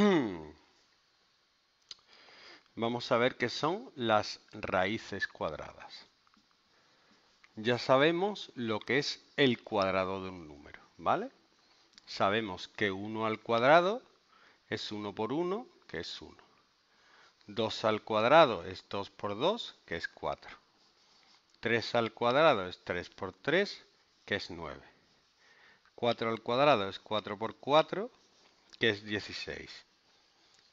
Vamos a ver qué son las raíces cuadradas. Ya sabemos lo que es el cuadrado de un número, ¿vale? Sabemos que 1 al cuadrado es 1 por 1, que es 1. 2 al cuadrado es 2 por 2, que es 4. 3 al cuadrado es 3 por 3, que es 9. 4 al cuadrado es 4 por 4, que es 16.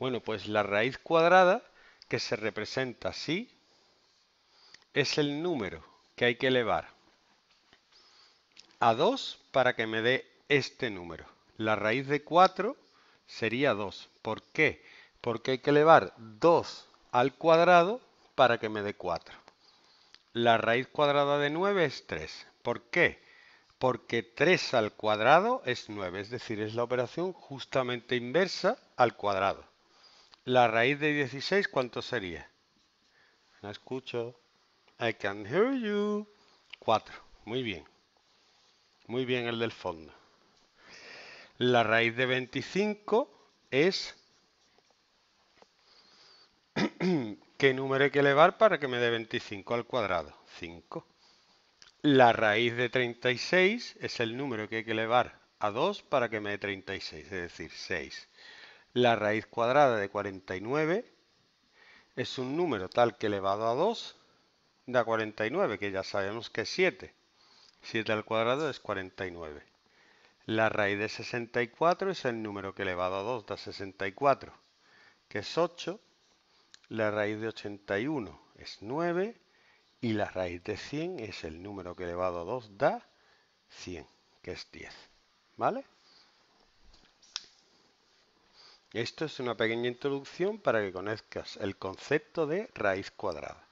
Bueno, pues la raíz cuadrada que se representa así es el número que hay que elevar a 2 para que me dé este número. La raíz de 4 sería 2. ¿Por qué? Porque hay que elevar 2 al cuadrado para que me dé 4. La raíz cuadrada de 9 es 3. ¿Por qué? Porque 3 al cuadrado es 9, es decir, es la operación justamente inversa al cuadrado. La raíz de 16, ¿cuánto sería? No escucho. I can hear you. 4. Muy bien. Muy bien el del fondo. La raíz de 25 es... ¿Qué número hay que elevar para que me dé 25 al cuadrado? 5. La raíz de 36 es el número que hay que elevar a 2 para que me dé 36, es decir, 6. La raíz cuadrada de 49 es un número tal que elevado a 2 da 49, que ya sabemos que es 7. 7 al cuadrado es 49. La raíz de 64 es el número que elevado a 2 da 64, que es 8. La raíz de 81 es 9. Y la raíz de 100 es el número que elevado a 2 da 100, que es 10. ¿Vale? Esto es una pequeña introducción para que conozcas el concepto de raíz cuadrada.